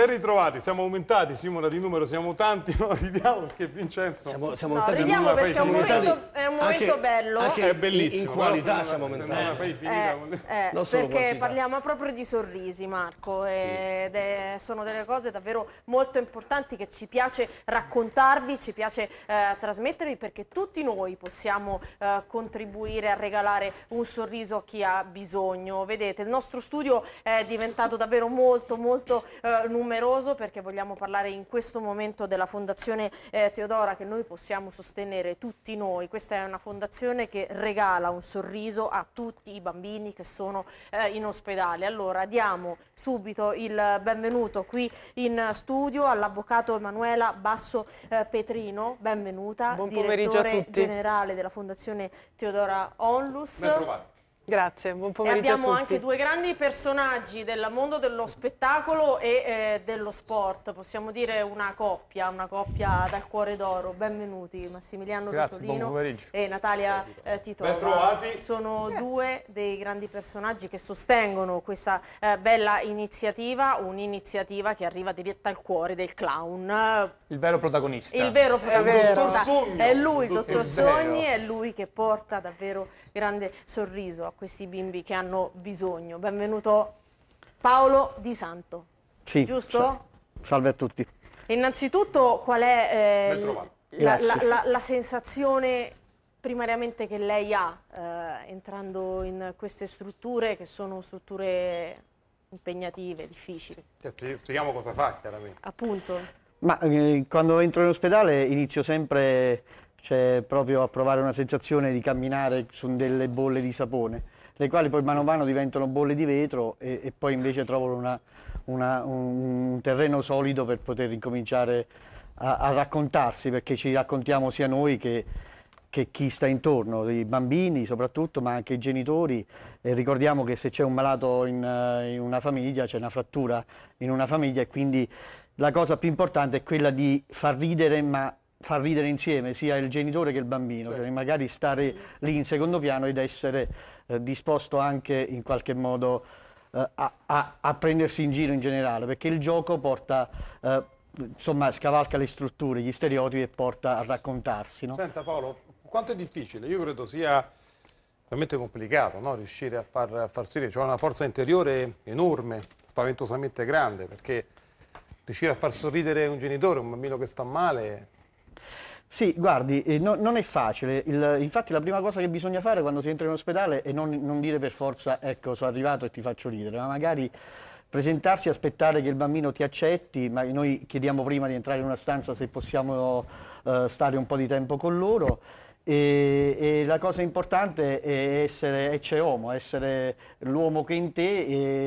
Ben ritrovati, siamo aumentati, Simona di numero, siamo tanti, no, ridiamo perché Vincenzo... Siamo, siamo no, ridiamo perché è un, momento, è un momento anche, bello. Anche è bellissimo. In qualità siamo aumentati. Eh, eh, perché parliamo proprio di sorrisi Marco, sì. è, sono delle cose davvero molto importanti che ci piace raccontarvi, ci piace eh, trasmettervi perché tutti noi possiamo eh, contribuire a regalare un sorriso a chi ha bisogno. Vedete, il nostro studio è diventato davvero molto molto numeroso eh, numeroso perché vogliamo parlare in questo momento della Fondazione eh, Teodora che noi possiamo sostenere tutti noi. Questa è una fondazione che regala un sorriso a tutti i bambini che sono eh, in ospedale. Allora diamo subito il benvenuto qui in studio all'avvocato Emanuela Basso eh, Petrino, benvenuta, Buon direttore generale della Fondazione Teodora Onlus. Ben provato. Grazie, buon pomeriggio. E abbiamo anche due grandi personaggi del mondo dello spettacolo e eh, dello sport, possiamo dire una coppia, una coppia dal cuore d'oro. Benvenuti Massimiliano Grazie, Pisolino e Natalia eh, trovati. Sono Grazie. due dei grandi personaggi che sostengono questa eh, bella iniziativa, un'iniziativa che arriva diretta al cuore del clown. Il vero protagonista. Il vero protagonista. È, vero. è lui, il dottor Sogni, è lui che porta davvero grande sorriso a questi bimbi che hanno bisogno. Benvenuto Paolo Di Santo. Sì, giusto? Salve a tutti. Innanzitutto qual è eh, la, la, la, la, sensazione primariamente che lei ha eh, entrando in queste strutture che sono strutture impegnative, difficili? Cioè, spieghiamo cosa fa chiaramente. Appunto. Ma eh, quando entro in ospedale inizio sempre cioè proprio a provare una sensazione di camminare su delle bolle di sapone, le quali poi mano a mano diventano bolle di vetro e, e poi invece trovano una, una, un, un terreno solido per poter ricominciare a, a, raccontarsi, perché ci raccontiamo sia noi che, che, chi sta intorno, i bambini soprattutto, ma anche i genitori. E ricordiamo che se c'è un malato in, eh, in una famiglia, c'è una frattura in una famiglia e quindi la cosa più importante è quella di far ridere ma far ridere insieme sia il genitore che il bambino, certo. cioè magari stare lì in secondo piano ed essere eh, disposto anche in qualche modo eh, a, a, a, prendersi in giro in generale, perché il gioco porta, eh, insomma, scavalca le strutture, gli stereotipi e porta a raccontarsi. No? Senta Paolo, quanto è difficile? Io credo sia veramente complicato no? riuscire a far, a far sorridere, c'è una forza interiore enorme, spaventosamente grande, perché riuscire a far sorridere un genitore, un bambino che sta male sì, guardi, eh, no, non è facile. Il, infatti la prima cosa che bisogna fare quando si entra in ospedale è non, non dire per forza ecco, sono arrivato e ti faccio ridere, ma magari presentarsi e aspettare che il bambino ti accetti, ma noi chiediamo prima di entrare in una stanza se possiamo eh, stare un po' di tempo con loro. E, e, la cosa importante è essere ecce homo, essere l'uomo che in te,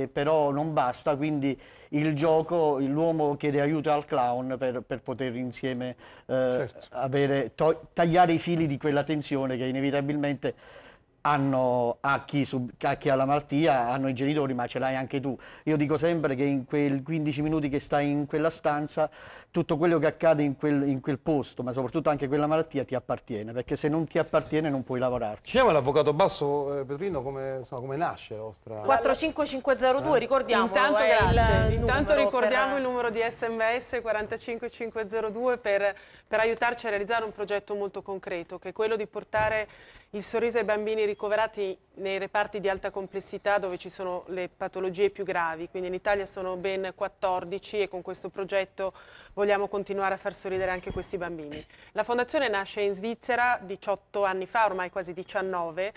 e, però non basta, quindi il gioco, l'uomo chiede aiuto al clown per, per poter insieme eh, certo. avere, tagliare i fili di quella tensione che inevitabilmente hanno a chi, sub, a chi, ha la malattia, hanno i genitori, ma ce l'hai anche tu. Io dico sempre che in quei 15 minuti che stai in quella stanza, tutto quello che accade in quel, in quel posto, ma soprattutto anche quella malattia, ti appartiene, perché se non ti appartiene non puoi lavorarci. Chiama l'avvocato Basso, eh, Petrino, come, insomma, come nasce la vostra... 45502, ricordiamo. Intanto, il, intanto ricordiamo per... il numero di sms 45502 per, per aiutarci a realizzare un progetto molto concreto, che è quello di portare il sorriso ai bambini ricoverati nei reparti di alta complessità dove ci sono le patologie più gravi, quindi in Italia sono ben 14 e con questo progetto vogliamo continuare a far sorridere anche questi bambini. La fondazione nasce in Svizzera 18 anni fa, ormai quasi 19,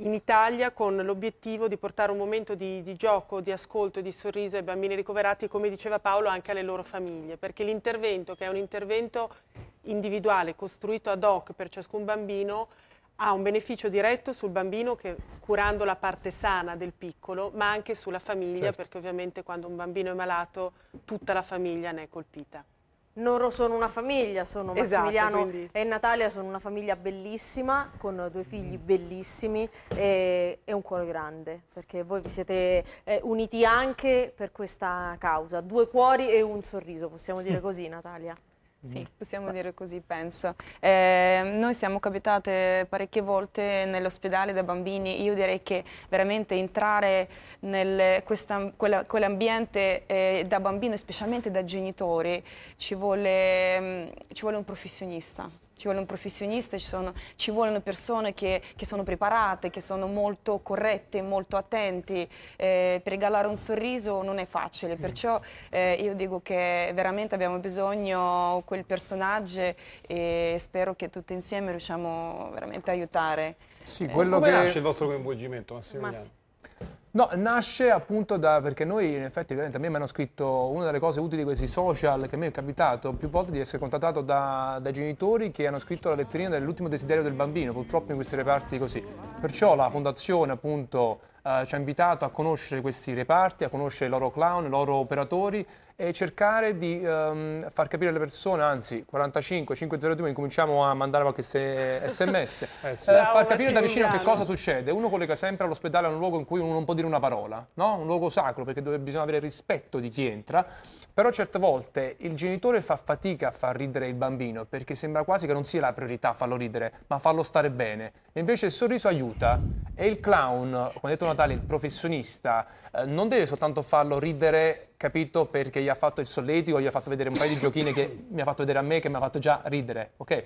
in Italia con l'obiettivo di portare un momento di, di, gioco, di ascolto, e di sorriso ai bambini ricoverati, e come diceva Paolo, anche alle loro famiglie, perché l'intervento, che è un intervento individuale, costruito ad hoc per ciascun bambino, ha un beneficio diretto sul bambino che, curando la parte sana del piccolo, ma anche sulla famiglia, certo. perché ovviamente quando un bambino è malato tutta la famiglia ne è colpita. Loro sono una famiglia, sono esatto, Massimiliano esatto, quindi... e Natalia, sono una famiglia bellissima, con due figli bellissimi e, e un cuore grande, perché voi vi siete eh, uniti anche per questa causa, due cuori e un sorriso, possiamo dire mm. così Natalia. Sì, mm. possiamo dire così, penso. Eh, noi siamo capitate parecchie volte nell'ospedale da bambini, io direi che veramente entrare in quell'ambiente eh, da bambino, specialmente da genitori, ci vuole, mm, ci vuole un professionista ci vogliono professionisti, ci, sono, ci vogliono persone che, che, sono preparate, che sono molto corrette, molto attenti. Eh, per regalare un sorriso non è facile, mm. perciò eh, io dico che veramente abbiamo bisogno di quel personaggio e spero che tutti insieme riusciamo veramente a aiutare. Sì, quello Come che... nasce il vostro coinvolgimento, Massimiliano? Mass No, nasce appunto da, perché noi in effetti veramente a me mi hanno scritto una delle cose utili di questi social che a me è capitato più volte di essere contattato da, da genitori che hanno scritto la letterina dell'ultimo desiderio del bambino, purtroppo in questi reparti così. Perciò la fondazione appunto eh, ci ha invitato a conoscere questi reparti, a conoscere i loro clown, i loro operatori e cercare di ehm, far capire alle persone, anzi 45 502 incominciamo a mandare qualche sms, eh sì. eh, far capire da vicino che cosa succede. Uno collega sempre all'ospedale a un luogo in cui uno non può dire una parola, no? un luogo sacro perché dove bisogna avere rispetto di chi entra però certe volte il genitore fa fatica a far ridere il bambino perché sembra quasi che non sia la priorità farlo ridere, ma farlo stare bene. E invece il sorriso aiuta e il clown, come ha detto Natale, il professionista, eh, non deve soltanto farlo ridere, capito, perché gli ha fatto il solletico, gli ha fatto vedere un paio di giochine che mi ha fatto vedere a me, che mi ha fatto già ridere, ok?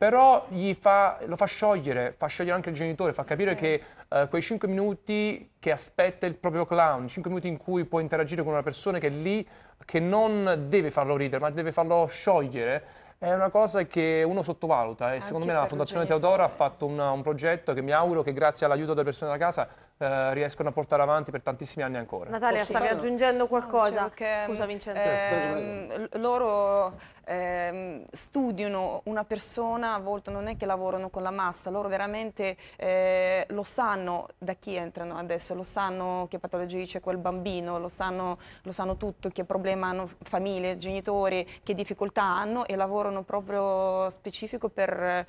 però fa, lo fa sciogliere, fa sciogliere anche il genitore, fa capire che eh, quei 5 minuti che aspetta il proprio clown, 5 minuti in cui può interagire con una persona che è lì, che non deve farlo ridere, ma deve farlo sciogliere, è una cosa che uno sottovaluta e anche secondo me la Fondazione Teodora ha fatto una, un progetto che mi auguro che grazie all'aiuto delle persone della casa eh, riescono a portare avanti per tantissimi anni ancora. Natalia, Possiamo? stavi aggiungendo qualcosa? Che, Scusa Vincenzo. Ehm, loro ehm, studiano una persona, a volte non è che lavorano con la massa, loro veramente eh, lo sanno da chi entrano adesso, lo sanno che patologie c'è quel bambino, lo sanno, lo sanno tutto, che problema hanno famiglie, genitori, che difficoltà hanno e lavorano proprio specifico per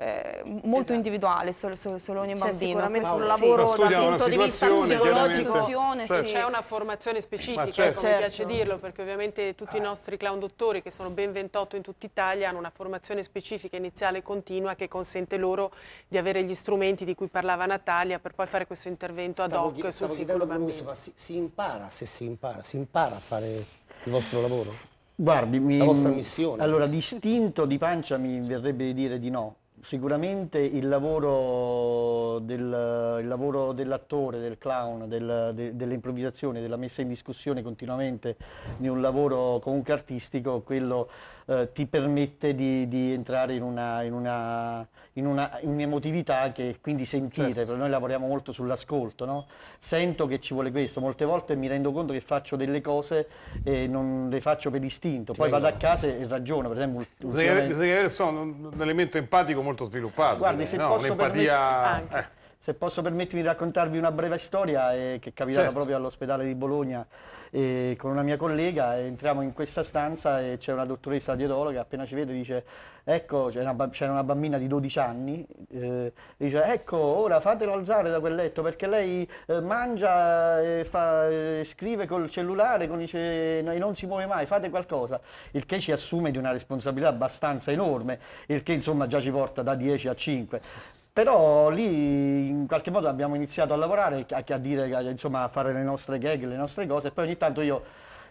eh, molto esatto. individuale solo, solo, solo ogni bambino. sicuramente un lavoro sì. da punto di vista psicologico. Certo. C'è una formazione specifica, certo. come piace dirlo, perché ovviamente tutti i ah. nostri clown dottori, che sono ben 28 in tutta Italia, hanno una formazione specifica iniziale e continua che consente loro di avere gli strumenti di cui parlava Natalia per poi fare questo intervento ad hoc sul singolo bambino. Ma si, si impara, se si impara, si impara a fare il vostro lavoro? Guardi, mi, la vostra missione. Allora, distinto di pancia mi verrebbe di dire di no, Sicuramente il lavoro, del, il dell'attore, del clown, del, de, dell'improvvisazione, della messa in discussione continuamente di un lavoro comunque artistico, quello eh, ti permette di, di entrare in un'emotività una, una, che quindi sentire, certo. noi lavoriamo molto sull'ascolto, no? sento che ci vuole questo, molte volte mi rendo conto che faccio delle cose e non le faccio per istinto, poi vado a casa e ragiono, per esempio... Bisogna avere, bisogna avere un elemento empatico molto sviluppato. Guardi, se no, posso un'empatia... Permet... Eh. Se posso permettermi di raccontarvi una breve storia eh, che è capitata certo. proprio all'ospedale di Bologna eh, con una mia collega, eh, entriamo in questa stanza e c'è una dottoressa dietologa, appena ci vede dice ecco, c'era una, una, bambina di 12 anni, eh, dice ecco ora fatelo alzare da quel letto perché lei eh, mangia, fa, eh, scrive col cellulare con i e non si muove mai, fate qualcosa, il che ci assume di una responsabilità abbastanza enorme, il che insomma già ci porta da 10 a 5. Però lì in qualche modo abbiamo iniziato a lavorare, a, a dire, a, insomma, a fare le nostre gag, le nostre cose, e poi ogni tanto io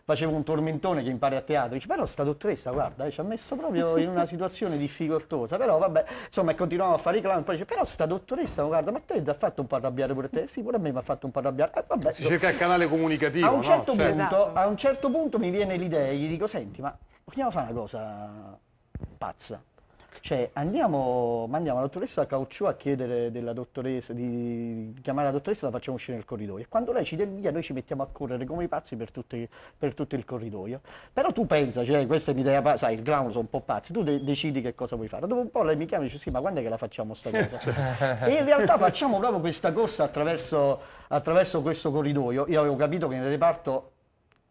facevo un tormentone che impari a teatro, dice però sta dottoressa guarda eh, ci ha messo proprio in una situazione difficoltosa, però vabbè insomma continuavo a fare i clown, poi dice però sta dottoressa guarda ma te ti ha fatto un po' arrabbiare pure te, sì pure a me mi ha fatto un po' arrabbiare, eh, vabbè, Si so. cerca il canale comunicativo, a un, certo no? Certo. punto, esatto. a un certo punto mi viene l'idea, gli dico senti ma vogliamo fare una cosa pazza, cioè, andiamo, mandiamo la dottoressa Caucciù a chiedere della dottoressa, di chiamare la dottoressa, la facciamo uscire nel corridoio. quando lei ci del via, noi ci mettiamo a correre come i pazzi per, tutti, per tutto il corridoio. Però tu pensa, cioè, questa è un'idea, sai, il clown sono un po' pazzi, tu de decidi che cosa vuoi fare. Dopo un po' lei mi chiama e dice, sì, ma quando è che la facciamo sta cosa? e in realtà facciamo proprio questa corsa attraverso, attraverso questo corridoio. Io avevo capito che nel reparto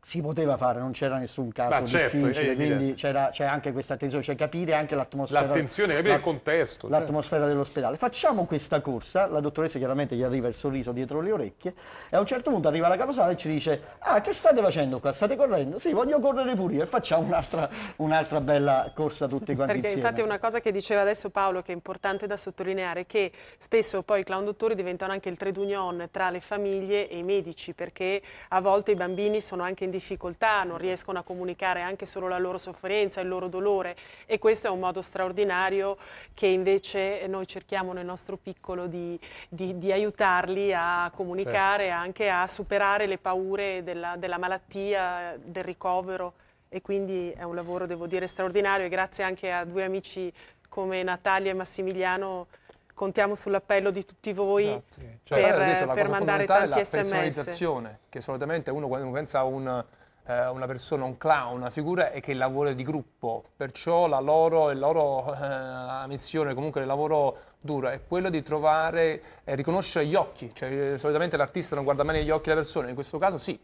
si poteva fare, non c'era nessun caso Ma certo, difficile, quindi c'era, c'è anche questa attenzione, cioè capire anche l'atmosfera. L'attenzione, capire il contesto. Certo. L'atmosfera cioè. dell'ospedale. Facciamo questa corsa, la dottoressa chiaramente gli arriva il sorriso dietro le orecchie e a un certo punto arriva la caposala e ci dice ah che state facendo qua, state correndo? Sì, voglio correre pure io e facciamo un'altra, un'altra bella corsa tutti quanti Perché insieme. infatti una cosa che diceva adesso Paolo che è importante da sottolineare che spesso poi i clown dottori diventano anche il trade union tra le famiglie e i medici perché a volte i bambini sono anche in difficoltà, non riescono a comunicare anche solo la loro sofferenza, il loro dolore e questo è un modo straordinario che invece eh, noi cerchiamo nel nostro piccolo di, di, di aiutarli a comunicare, certo. anche a superare le paure della, della malattia, del ricovero e quindi è un lavoro, devo dire, straordinario e grazie anche a due amici come Natalia e Massimiliano contiamo sull'appello di tutti voi esatto, sì. cioè, per, detto, per mandare tanti sms. La personalizzazione, sms. che solitamente uno quando pensa a un eh, una persona, un clown, una figura è che lavora di gruppo, perciò la loro, la loro eh, missione, comunque il lavoro duro è quello di trovare, eh, riconoscere gli occhi, cioè eh, solitamente l'artista non guarda mai negli occhi la persona, in questo caso sì,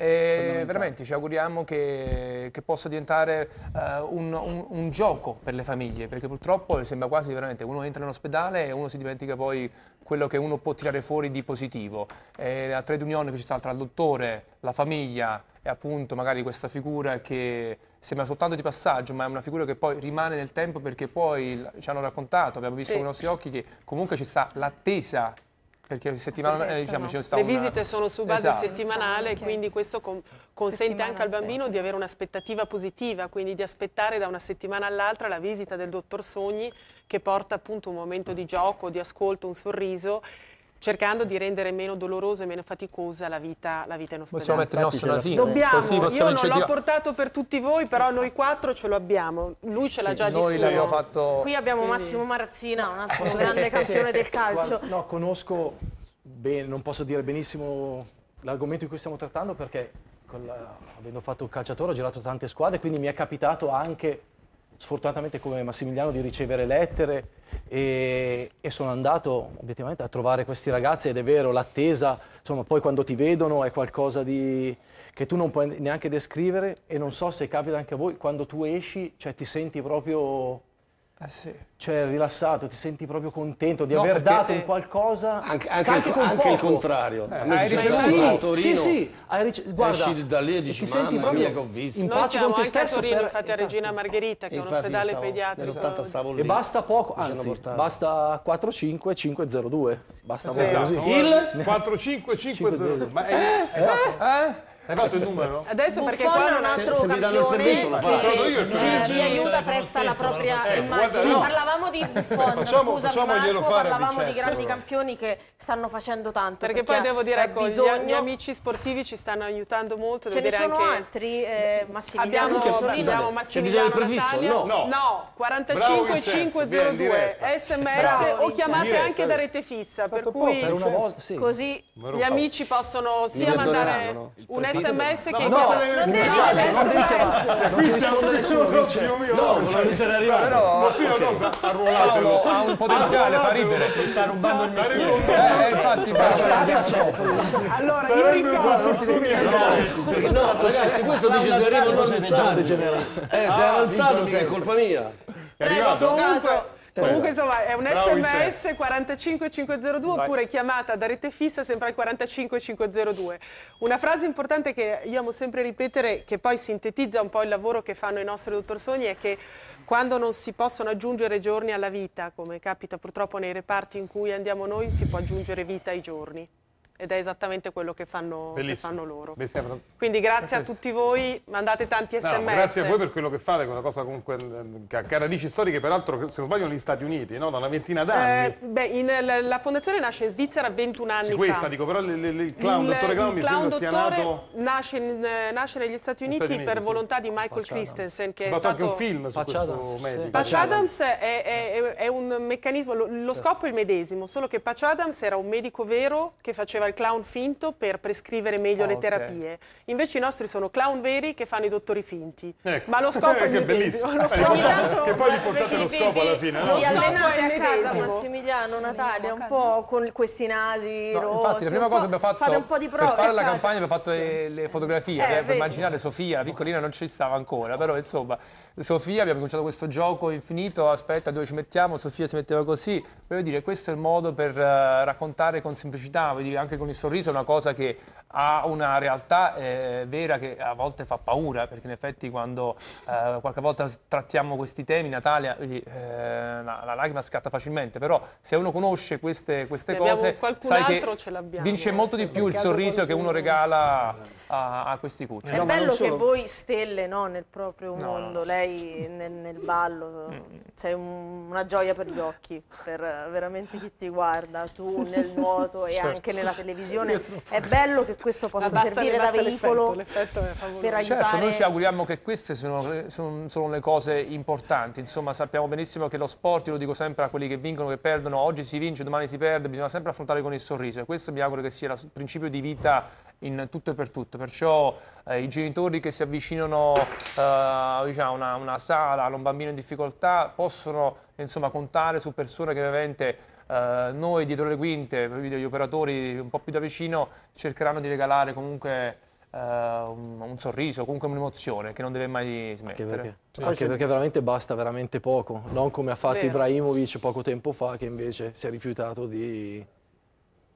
e veramente ci auguriamo che, che possa diventare uh, un, un, un, gioco per le famiglie, perché purtroppo sembra quasi veramente uno entra in ospedale e uno si dimentica poi quello che uno può tirare fuori di positivo. E la trade union che ci sta tra il dottore, la famiglia e appunto magari questa figura che sembra soltanto di passaggio, ma è una figura che poi rimane nel tempo perché poi ci hanno raccontato, abbiamo visto sì. con i nostri occhi che comunque ci sta l'attesa perché settimanalmente eh, certo, diciamo, no. Le visite una... sono su base esatto. settimanale, okay. quindi questo con, consente settimana anche al bambino aspetta. di avere un'aspettativa positiva, quindi di aspettare da una settimana all'altra la visita del dottor Sogni che porta appunto un momento di gioco, di ascolto, un sorriso cercando di rendere meno dolorosa e meno faticosa la vita, la vita in ospedale. Possiamo mettere il nostro nasino. Dobbiamo, Così io non l'ho portato per tutti voi, però noi quattro ce lo abbiamo. Lui ce l'ha già di noi l'abbiamo fatto... Qui abbiamo Quindi... Massimo Marazzina, un altro eh, grande campione sì. del calcio. Guarda, no, conosco, bene, non posso dire benissimo l'argomento di cui stiamo trattando perché la, avendo fatto il calciatore ho girato tante squadre, quindi mi è capitato anche sfortunatamente come Massimiliano di ricevere lettere e, e sono andato obiettivamente a trovare questi ragazzi ed è vero l'attesa, insomma poi quando ti vedono è qualcosa di, che tu non puoi neanche descrivere e non so se capita anche a voi, quando tu esci cioè, ti senti proprio eh, sì. Cioè, rilassato, ti senti proprio contento di no, aver dato un qualcosa. Anche, anche, anche, anche il contrario. Eh, hai ricevuto sì, sì, sì, Guarda, esci da lì e dici: Mamma mia, che ho visto. In Noi pace con te stesso. Torino, per... infatti, esatto. a Regina Margherita, che e è un ospedale pediatrico. E basta poco, anzi, basta 45502. Basta esatto. così. Il 45502. Ma è, eh? eh? eh? Hai fatto il numero? Adesso perché Buffon qua non ha altro se, se mi danno il permesso lo faccio. Sì, sì. Gigi eh, aiuta, presta la propria eh, immagine. No. Parlavamo di Buffon, facciamo, scusa facciamo Marco, parlavamo di grandi allora. campioni che stanno facendo tanto. Perché, perché poi devo dire, ecco, bisogno... gli, gli amici sportivi ci stanno aiutando molto. Ce ne sono anche... altri, eh, Massimiliano Abbiamo Massimiliano C'è bisogno del prefisso? No. No, 45502, sms o chiamate anche da rete fissa. Per cui così gli amici possono sia mandare un sms sms che no, no, non devi sms non ti risponde nessuno no non sarà arrivato ma sì no arruolatelo ha un potenziale fa ridere sta rubando il mestiere eh infatti allora io ricordo no ragazzi questo dice se arriva non lo degenerare eh se è avanzato è colpa mia è arrivato comunque cioè, Comunque insomma è un Bravo, sms 45502 oppure chiamata da rete fissa sempre al 45502. Una frase importante che io amo sempre ripetere che poi sintetizza un po' il lavoro che fanno i nostri dottor Sogni è che quando non si possono aggiungere giorni alla vita come capita purtroppo nei reparti in cui andiamo noi si può aggiungere vita ai giorni ed è esattamente quello che fanno, che fanno loro. Bellissimo. Quindi grazie a tutti voi, mandate tanti sms. No, grazie a voi per quello che fate, che è una cosa comunque eh, che ha radici storiche, peraltro se non sbaglio negli Stati Uniti, no? da una ventina d'anni. Eh, beh, in, la, la, fondazione nasce in Svizzera 21 anni sì, questa, fa. dico, però le, le, le clown, il, dottore Clown, il clown mi sembra sia nato... Nasce, in, eh, nasce negli Stati Uniti, Stati Uniti per sì. volontà di Michael Faccia Christensen, che è stato... anche un film su Faccia questo sì. medico. Patch Adams è, è, è, un meccanismo, lo, lo scopo è il medesimo, solo che Patch Adams era un medico vero che faceva al clown finto per prescrivere meglio oh, le terapie. Okay. Invece i nostri sono clown veri che fanno i dottori finti. Ecco. Ma lo scopo è il medesimo. Lo ecco. scopo... Che poi gli portate lo scopo alla fine. No? Li allenate a casa Massimiliano, Natalia, un po' con questi nasi no, rossi. Infatti la prima cosa abbiamo fatto, un po' di prove per fare la cioè, campagna abbiamo fatto le, le fotografie, eh, eh per immaginare Sofia, piccolina non ci stava ancora, però insomma Sofia abbiamo cominciato questo gioco infinito, aspetta dove ci mettiamo, Sofia si metteva così, voglio dire questo è il modo per uh, raccontare con semplicità, voglio dire, anche con il sorriso è una cosa che ha una realtà eh, vera che a volte fa paura, perché in effetti quando eh, qualche volta trattiamo questi temi, Natalia, eh, la, la, lacrima scatta facilmente, però se uno conosce queste, queste cose, sai che vince eh, molto di più il sorriso qualcuno... che uno regala a, a questi cuccioli. È no, bello che voi stelle no, nel proprio no, mondo, lei nel, nel ballo, mm. sei un, una gioia per gli occhi, per eh, veramente chi ti guarda, tu nel nuoto e certo. anche nella televisione televisione, è bello che questo possa servire da veicolo per aiutare. Certo, noi ci auguriamo che queste sono, sono, sono, le cose importanti, insomma sappiamo benissimo che lo sport, lo dico sempre a quelli che vincono, che perdono, oggi si vince, domani si perde, bisogna sempre affrontare con il sorriso e questo mi auguro che sia il principio di vita in tutto e per tutto, perciò eh, i genitori che si avvicinano eh, diciamo, a diciamo, una, una, sala, a un bambino in difficoltà, possono insomma, contare su persone che veramente eh, noi dietro le quinte, gli operatori un po' più da vicino, cercheranno di regalare comunque Uh, un, sorriso, comunque un'emozione che non deve mai smettere. Anche perché, sì. anche perché veramente basta veramente poco, non come ha fatto Vero. Ibrahimovic poco tempo fa che invece si è rifiutato di,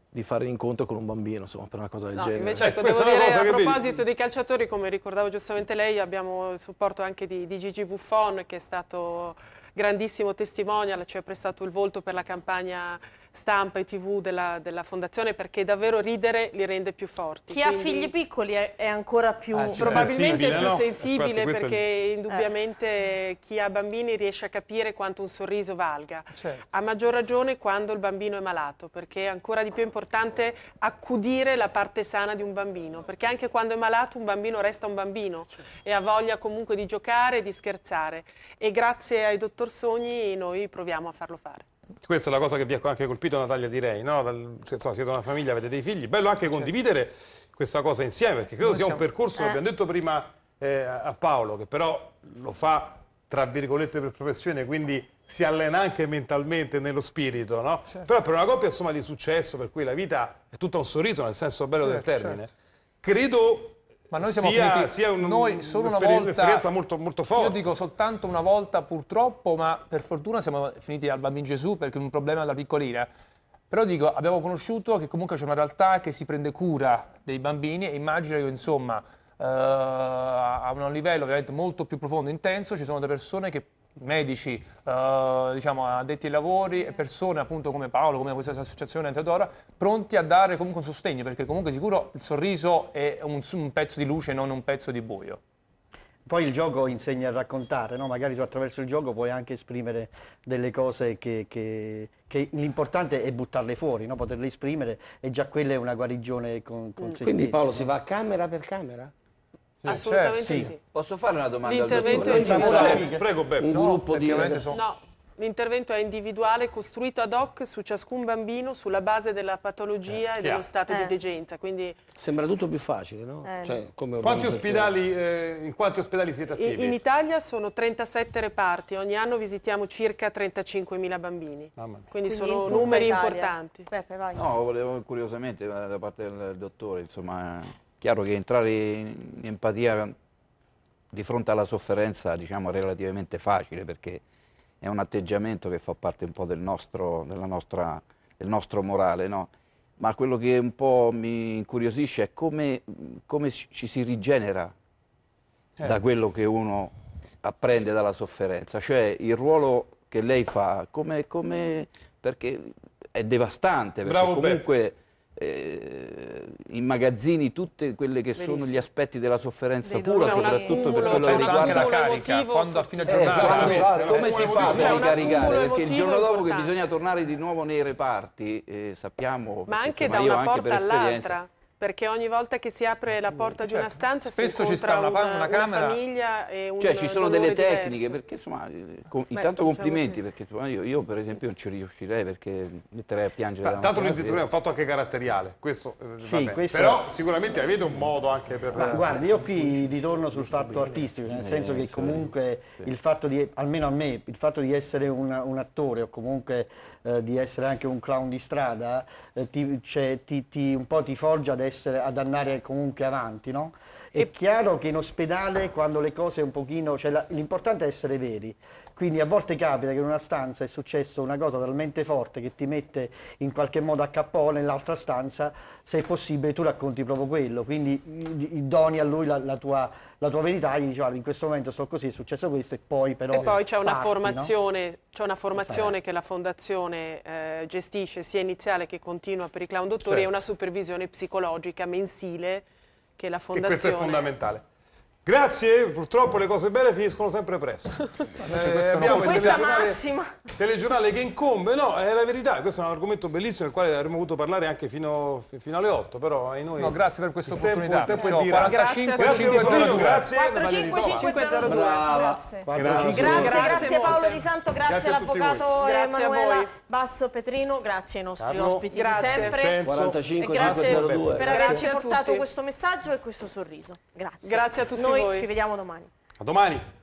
di fare l'incontro con un bambino, insomma, per una cosa del no, genere. Invece, eh, ecco, devo dire, a proposito vi... dei calciatori, come ricordava giustamente lei, abbiamo il supporto anche di, di Gigi Buffon, che è stato grandissimo testimonial, ci cioè ha prestato il volto per la campagna stampa e tv della, della fondazione perché davvero ridere li rende più forti. Chi quindi... ha figli piccoli è, è ancora più ah, probabilmente sensibile, più no? sensibile Infatti, perché è... Eh. indubbiamente eh. chi ha bambini riesce a capire quanto un sorriso valga. Certo. A maggior ragione quando il bambino è malato perché è ancora di più importante accudire la parte sana di un bambino perché anche quando è malato un bambino resta un bambino certo. e ha voglia comunque di giocare e di scherzare e grazie ai dottor Sogni noi proviamo a farlo fare. Questa è la cosa che vi ha anche colpito Natalia direi, no? Dal, insomma, siete una famiglia, avete dei figli, bello anche certo. condividere questa cosa insieme, perché credo Noi sia siamo... un percorso, eh. abbiamo detto prima eh, a Paolo, che però lo fa tra virgolette per professione, quindi si allena anche mentalmente nello spirito, no? Certo. Però per una coppia insomma di successo, per cui la vita è tutta un sorriso nel senso bello certo, del termine. Certo. Credo ma noi siamo sia, finiti sia un, noi solo una volta un'esperienza molto, molto forte io dico soltanto una volta purtroppo ma per fortuna siamo finiti al bambino Gesù perché un problema da piccolina però dico abbiamo conosciuto che comunque c'è una realtà che si prende cura dei bambini e immagino che insomma Uh, a un livello ovviamente molto più profondo e intenso, ci sono delle persone che medici, eh, diciamo, addetti ai lavori e persone appunto come Paolo, come questa associazione Teodora, pronti a dare comunque un sostegno, perché comunque sicuro il sorriso è un, un pezzo di luce, non un pezzo di buio. Poi il gioco insegna a raccontare, no? magari attraverso il gioco puoi anche esprimere delle cose che, che, che l'importante è buttarle fuori, no? poterle esprimere e già quella è una guarigione con, con Quindi mm, se Quindi Paolo no? si va camera per camera? Eh, certo, sì, Assolutamente certo. sì. Posso fare una domanda L'intervento al individuale. Prego Beppo. Un no, gruppo di... Sono... No, l'intervento è individuale costruito ad hoc su ciascun bambino sulla base della patologia eh, e dello stato eh. di degenza. Quindi... Sembra tutto più facile, no? Eh. Cioè, quanti ospedali, eh, in quanti ospedali siete attivi? In, in, Italia sono 37 reparti, ogni anno visitiamo circa 35.000 bambini. Quindi, Quindi, sono numeri Italia. importanti. Peppe, no, volevo curiosamente eh, da parte del dottore, insomma... Chiaro che entrare in empatia di fronte alla sofferenza diciamo, è relativamente facile perché è un atteggiamento che fa parte un po' del nostro, nostra, del nostro morale, no? ma quello che un po' mi incuriosisce è come, come ci si rigenera eh. da certo. quello che uno apprende dalla sofferenza, cioè il ruolo che lei fa, come, come perché è devastante, perché Bravo comunque... Beppe eh, magazzini tutti quelli che Benissimo. sono gli aspetti della sofferenza Dei pura, soprattutto per quello che riguarda la carica, quando a fine eh, giornata eh, esatto, come si fa a ricaricare? Perché il giorno dopo che bisogna tornare di nuovo nei reparti, eh, sappiamo, ma anche insomma, da una porta all'altra perché ogni volta che si apre la mm, porta certo. di una certo. stanza Spesso si incontra una, una, una, camera, una famiglia e un Cioè ci sono delle tecniche, diverso. perché insomma, eh, com Beh, intanto complimenti, che... perché insomma, io, io, per esempio non ci riuscirei perché metterei a piangere. Ma, tanto l'intitolare è un fatto anche caratteriale, questo, eh, sì, questo... però sicuramente avete un modo anche per... Ma, eh, guardi, io qui ritorno sul fatto artistico, nel senso eh, che comunque sì, il fatto di, almeno a me, il fatto di essere un, un attore o comunque eh, di essere anche un clown di strada, eh, ti, cioè, ti, ti, un po' ti forgia ad, essere, ad andare comunque avanti, no? È chiaro che in ospedale quando le cose un pochino, cioè, l'importante è essere veri, quindi a volte capita che in una stanza è successa una cosa talmente forte che ti mette in qualche modo a cappone, nell'altra stanza se è possibile tu racconti proprio quello, quindi mm, doni a lui la, la tua la tua verità, gli dici guarda in questo momento sto così, è successo questo e poi però... E poi c'è una, no? una formazione, esatto. che la fondazione eh, gestisce sia iniziale che continua per i clown dottori certo. e una supervisione psicologica mensile che la fondazione... E questo è fondamentale. Grazie, purtroppo le cose belle finiscono sempre presto. Cioè, eh, abbiamo il telegiornale, telegiornale, che incombe, no, è la verità, questo è un argomento bellissimo del quale avremmo potuto parlare anche fino, fino alle 8, però ai eh, noi... No, grazie per questa opportunità. Tempo, il tempo cioè, 45, grazie, 502. grazie 45502. Grazie. Grazie. grazie. grazie Paolo Di Santo, grazie, all'avvocato Emanuela Basso Petrino, grazie ai nostri Carlo, ospiti grazie. di sempre. 45, grazie 502. per averci portato questo messaggio e questo sorriso. Grazie. Grazie a tutti noi voi. ci vediamo domani. A domani!